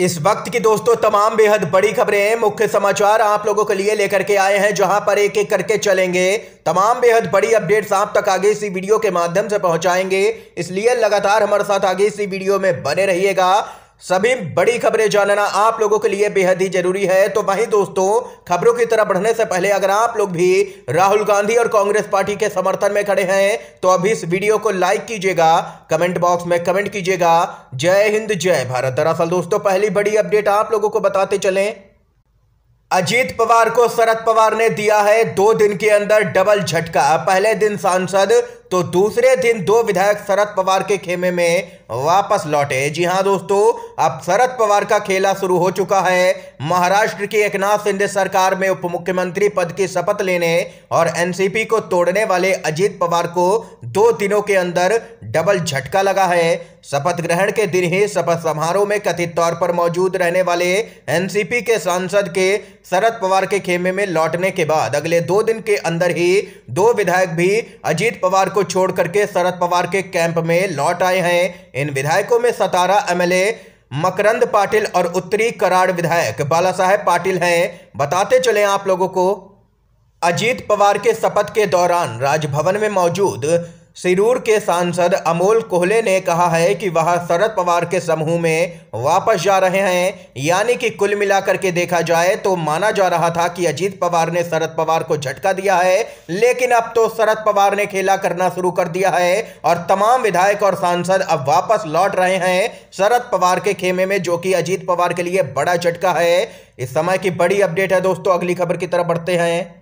इस वक्त की दोस्तों तमाम बेहद बड़ी खबरें मुख्य समाचार आप लोगों के लिए लेकर के आए हैं जहां पर एक एक करके चलेंगे तमाम बेहद बड़ी अपडेट्स आप तक आगे इसी वीडियो के माध्यम से पहुंचाएंगे इसलिए लगातार हमारे साथ आगे इसी वीडियो में बने रहिएगा सभी बड़ी खबरें जानना आप लोगों के लिए बेहद ही जरूरी है तो वहीं दोस्तों खबरों की तरफ बढ़ने से पहले अगर आप लोग भी राहुल गांधी और कांग्रेस पार्टी के समर्थन में खड़े हैं तो अभी इस वीडियो को लाइक कीजिएगा कमेंट बॉक्स में कमेंट कीजिएगा जय हिंद जय भारत दरअसल दोस्तों पहली बड़ी अपडेट आप लोगों को बताते चले अजीत पवार को शरद पवार ने दिया है दो दिन के अंदर डबल झटका पहले दिन सांसद तो दूसरे दिन दो विधायक शरद पवार के खेमे में वापस लौटे जी हां दोस्तों अब शरद पवार का खेला शुरू हो चुका है महाराष्ट्र की एकनाथ शिंदे सरकार में उप मुख्यमंत्री पद की शपथ लेने और एनसीपी को तोड़ने वाले अजीत पवार को दो दिनों के अंदर डबल झटका लगा है शपथ ग्रहण के दिन ही शपथ समारोह में कथित तौर पर मौजूद रहने वाले एनसीपी के सांसद के शरद पवार के खेमे में लौटने के बाद अगले दो दिन के अंदर ही दो विधायक भी अजीत पवार को छोड़ करके शरद पवार के कैंप में लौट आए हैं इन विधायकों में सतारा एमएलए मकरंद पाटिल और उत्तरी कराड़ विधायक बाला साहेब पाटिल हैं बताते चले आप लोगों को अजीत पवार के शपथ के दौरान राजभवन में मौजूद सिरूर के सांसद अमोल कोहले ने कहा है कि वह शरद पवार के समूह में वापस जा रहे हैं यानी कि कुल मिलाकर के देखा जाए तो माना जा रहा था कि अजीत पवार ने शरद पवार को झटका दिया है लेकिन अब तो शरद पवार ने खेला करना शुरू कर दिया है और तमाम विधायक और सांसद अब वापस लौट रहे हैं शरद पवार के खेमे में जो कि अजीत पवार के लिए बड़ा झटका है इस समय की बड़ी अपडेट है दोस्तों अगली खबर की तरफ बढ़ते हैं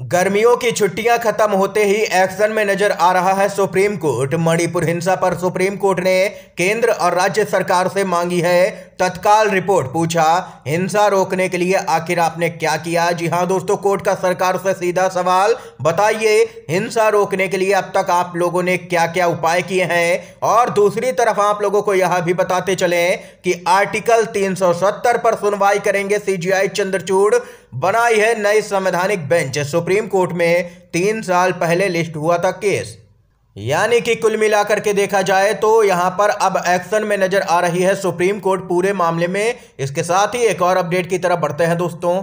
गर्मियों की छुट्टियां खत्म होते ही एक्शन में नजर आ रहा है सुप्रीम कोर्ट मणिपुर हिंसा पर सुप्रीम कोर्ट ने केंद्र और राज्य सरकार से मांगी है तत्काल रिपोर्ट पूछा हिंसा रोकने के लिए आखिर आपने क्या किया जी हां दोस्तों कोर्ट का सरकार से सीधा सवाल बताइए हिंसा रोकने के लिए अब तक आप लोगों ने क्या क्या उपाय किए हैं और दूसरी तरफ आप लोगों को यह भी बताते चले कि आर्टिकल तीन पर सुनवाई करेंगे सी चंद्रचूड़ बनाई है नई संवैधानिक बेंच सुप्रीम कोर्ट में तीन साल पहले लिस्ट हुआ था केस यानी कि कुल मिलाकर के देखा जाए तो यहां पर अब एक्शन में नजर आ रही है सुप्रीम कोर्ट पूरे मामले में इसके साथ ही एक और अपडेट की तरफ बढ़ते हैं दोस्तों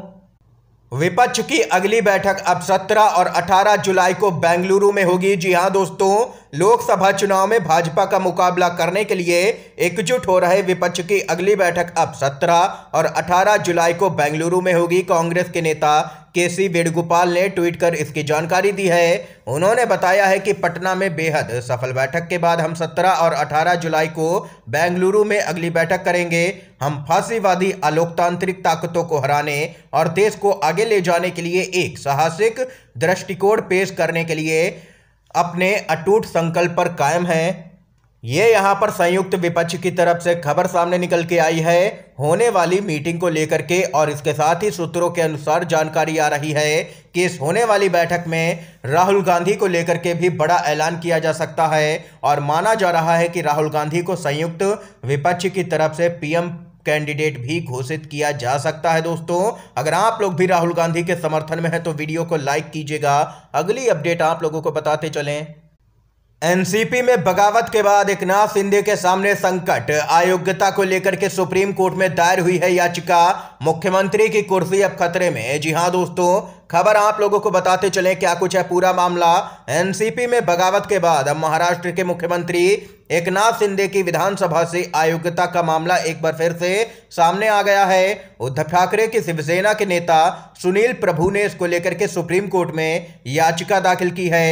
विपक्ष की अगली बैठक अब 17 और 18 जुलाई को बेंगलुरु में होगी जी हां दोस्तों लोकसभा चुनाव में भाजपा का मुकाबला करने के लिए एकजुट हो रहे विपक्ष की अगली बैठक अब 17 और 18 जुलाई को बेंगलुरु में होगी कांग्रेस के नेता के सी वेणुगोपाल ने ट्वीट कर इसकी जानकारी दी है उन्होंने बताया है कि पटना में बेहद सफल बैठक के बाद हम 17 और 18 जुलाई को बेंगलुरु में अगली बैठक करेंगे हम फांसीवादी अलोकतांत्रिक ताकतों को हराने और देश को आगे ले जाने के लिए एक साहसिक दृष्टिकोण पेश करने के लिए अपने अटूट संकल्प पर कायम हैं ये यहाँ पर संयुक्त विपक्ष की तरफ से खबर सामने निकल के आई है होने वाली मीटिंग को लेकर के और इसके साथ ही सूत्रों के अनुसार जानकारी आ रही है कि इस होने वाली बैठक में राहुल गांधी को लेकर के भी बड़ा ऐलान किया जा सकता है और माना जा रहा है कि राहुल गांधी को संयुक्त विपक्ष की तरफ से पीएम कैंडिडेट भी घोषित किया जा सकता है दोस्तों अगर आप लोग भी राहुल गांधी के समर्थन में हैं तो वीडियो को लाइक कीजिएगा अगली अपडेट आप लोगों को बताते चलें एनसीपी में बगावत के बाद एकनाथ शिंदे के सामने संकट अयोग्यता को लेकर के सुप्रीम कोर्ट में दायर हुई है याचिका मुख्यमंत्री की कुर्सी अब खतरे में जी हां दोस्तों खबर आप लोगों को बताते चले क्या कुछ है पूरा मामला एनसीपी में बगावत के बाद अब महाराष्ट्र के मुख्यमंत्री एकनाथ शिंदे की विधानसभा से अयोग्यता का मामला एक बार फिर से सामने आ गया है उद्धव ठाकरे की शिवसेना के नेता सुनील प्रभु ने इसको लेकर के सुप्रीम कोर्ट में याचिका दाखिल की है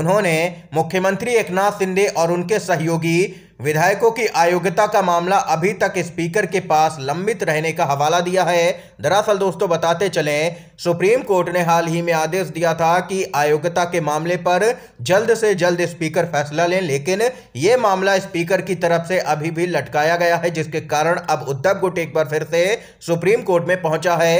उन्होंने मुख्यमंत्री एकनाथ शिंदे और उनके सहयोगी विधायकों की अयोग्यता का मामला अभी तक स्पीकर के पास लंबित रहने का हवाला दिया है दरअसल दोस्तों बताते चलें सुप्रीम कोर्ट ने हाल ही में आदेश दिया था कि अयोग्यता के मामले पर जल्द से जल्द स्पीकर फैसला लें लेकिन ये मामला मामला स्पीकर की तरफ से अभी भी लटकाया गया है जिसके कारण अब उद्धव गुट एक बार फिर से सुप्रीम कोर्ट में पहुंचा है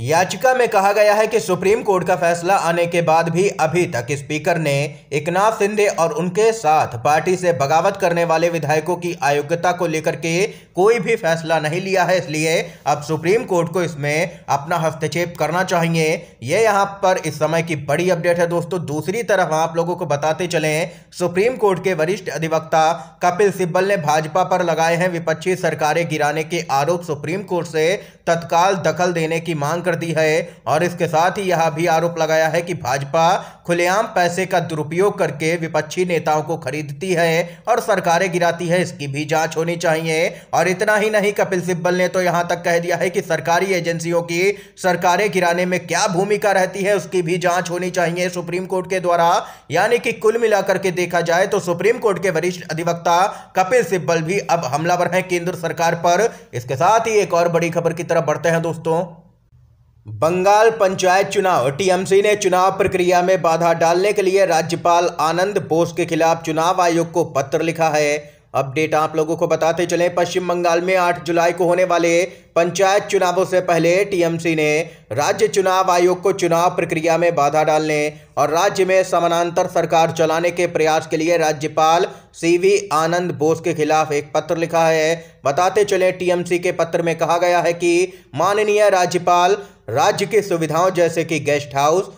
याचिका में कहा गया है कि सुप्रीम कोर्ट का फैसला आने के बाद भी अभी तक स्पीकर ने एकनाथ शिंदे और उनके साथ पार्टी से बगावत करने वाले विधायकों की अयोग्यता को लेकर के कोई भी फैसला नहीं लिया है इसलिए अब सुप्रीम कोर्ट को इसमें अपना हस्तक्षेप करना चाहिए ये यहाँ पर इस समय की बड़ी अपडेट है दोस्तों दूसरी तरफ आप लोगों को बताते चले सुप्रीम कोर्ट के वरिष्ठ अधिवक्ता कपिल सिब्बल ने भाजपा पर लगाए हैं विपक्षी सरकारें गिराने के आरोप सुप्रीम कोर्ट से तत्काल दखल देने की मांग कर दी है और इसके साथ ही यह भी आरोप लगाया है कि भाजपा खुलेआम पैसे का दुरुपयोग करके विपक्षी नेताओं को खरीदती है और सरकारें गिराती है इसकी भी जांच होनी चाहिए और इतना ही नहीं कपिल सिब्बल ने तो यहां तक कह दिया है कि सरकारी एजेंसियों की सरकारें गिराने में क्या भूमिका रहती है उसकी भी जांच होनी चाहिए सुप्रीम कोर्ट के द्वारा यानी कि कुल मिलाकर के देखा जाए तो सुप्रीम कोर्ट के वरिष्ठ अधिवक्ता कपिल सिब्बल भी अब हमलावर हैं केंद्र सरकार पर इसके साथ ही एक और बड़ी खबर की तरफ बढ़ते हैं दोस्तों बंगाल पंचायत चुनाव टीएमसी ने चुनाव प्रक्रिया में बाधा डालने के लिए राज्यपाल आनंद बोस के खिलाफ चुनाव आयोग को पत्र लिखा है अपडेट आप लोगों को बताते चले पश्चिम बंगाल में 8 जुलाई को होने वाले पंचायत चुनावों से पहले टीएमसी ने राज्य चुनाव आयोग को चुनाव प्रक्रिया में बाधा डालने और राज्य में समानांतर सरकार चलाने के प्रयास के लिए राज्यपाल सीवी आनंद बोस के खिलाफ एक पत्र लिखा है बताते चले टीएमसी के पत्र में कहा गया है कि माननीय राज्यपाल राज्य की सुविधाओं जैसे कि गेस्ट हाउस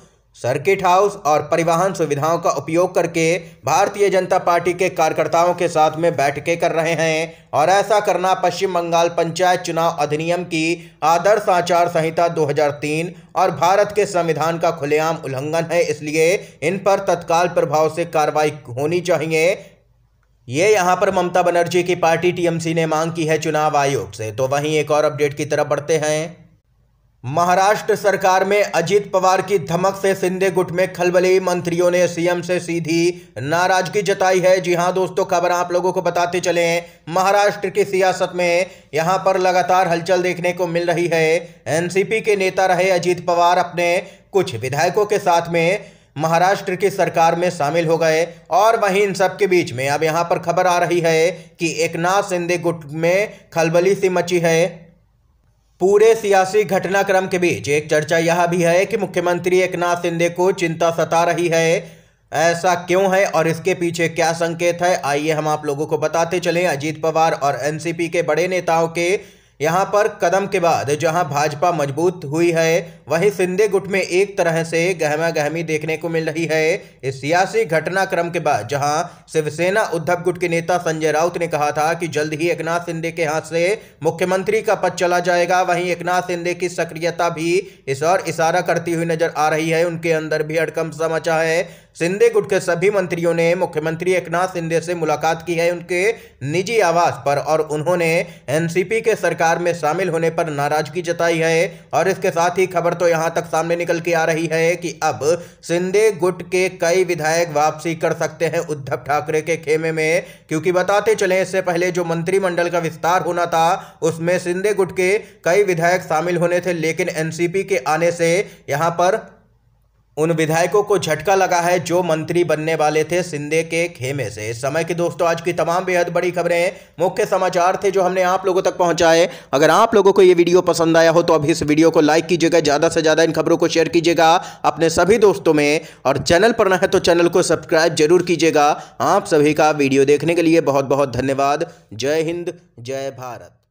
सर्किट हाउस और परिवहन सुविधाओं का उपयोग करके भारतीय जनता पार्टी के कार्यकर्ताओं के साथ में बैठकें कर रहे हैं और ऐसा करना पश्चिम बंगाल पंचायत चुनाव अधिनियम की आदर्श आचार संहिता 2003 और भारत के संविधान का खुलेआम उल्लंघन है इसलिए इन पर तत्काल प्रभाव से कार्रवाई होनी चाहिए ये यहाँ पर ममता बनर्जी की पार्टी टीएमसी ने मांग की है चुनाव आयोग से तो वहीं एक और अपडेट की तरफ बढ़ते हैं महाराष्ट्र सरकार में अजीत पवार की धमक से सिंधे गुट में खलबली मंत्रियों ने सीएम से सीधी नाराजगी जताई है जी हां दोस्तों खबर आप लोगों को बताते चले महाराष्ट्र की सियासत में यहां पर लगातार हलचल देखने को मिल रही है एनसीपी के नेता रहे अजीत पवार अपने कुछ विधायकों के साथ में महाराष्ट्र की सरकार में शामिल हो गए और वहीं इन सब के बीच में अब यहां पर खबर आ रही है कि एकनाथ सिंधे गुट में खलबली सी मची है पूरे सियासी घटनाक्रम के बीच एक चर्चा यह भी है कि मुख्यमंत्री एकनाथ शिंदे को चिंता सता रही है ऐसा क्यों है और इसके पीछे क्या संकेत है आइए हम आप लोगों को बताते चलें अजीत पवार और एनसीपी के बड़े नेताओं के यहाँ पर कदम के बाद जहां भाजपा मजबूत हुई है वहीं सिंधे गुट में एक तरह से गहमा गहमी देखने को मिल रही है इस सियासी घटनाक्रम के बाद जहां शिवसेना उद्धव गुट के नेता संजय राउत ने कहा था कि जल्द ही एकनाथ सिंधे के हाथ से मुख्यमंत्री का पद चला जाएगा वहीं एकनाथ सिंधे की सक्रियता भी इस और इशारा करती हुई नजर आ रही है उनके अंदर भी अड़कम समचा है शिंदे गुट के सभी मंत्रियों ने मुख्यमंत्री एकनाथ शिंदे से मुलाकात की है उनके निजी आवास पर और उन्होंने एनसीपी के सरकार में शामिल होने पर नाराजगी जताई है और इसके साथ ही खबर तो यहां तक सामने निकल के आ रही है कि अब शिंदे गुट के कई विधायक वापसी कर सकते हैं उद्धव ठाकरे के खेमे में क्योंकि बताते चले इससे पहले जो मंत्रिमंडल का विस्तार होना था उसमें शिंदे गुट के कई विधायक शामिल होने थे लेकिन एनसीपी के आने से यहां पर उन विधायकों को झटका लगा है जो मंत्री बनने वाले थे सिंधे के खेमे से इस समय की दोस्तों आज की तमाम बेहद बड़ी खबरें हैं मुख्य समाचार थे जो हमने आप लोगों तक पहुंचाए अगर आप लोगों को ये वीडियो पसंद आया हो तो अभी इस वीडियो को लाइक कीजिएगा ज़्यादा से ज़्यादा इन खबरों को शेयर कीजिएगा अपने सभी दोस्तों में और चैनल पर न है तो चैनल को सब्सक्राइब जरूर कीजिएगा आप सभी का वीडियो देखने के लिए बहुत बहुत धन्यवाद जय हिंद जय भारत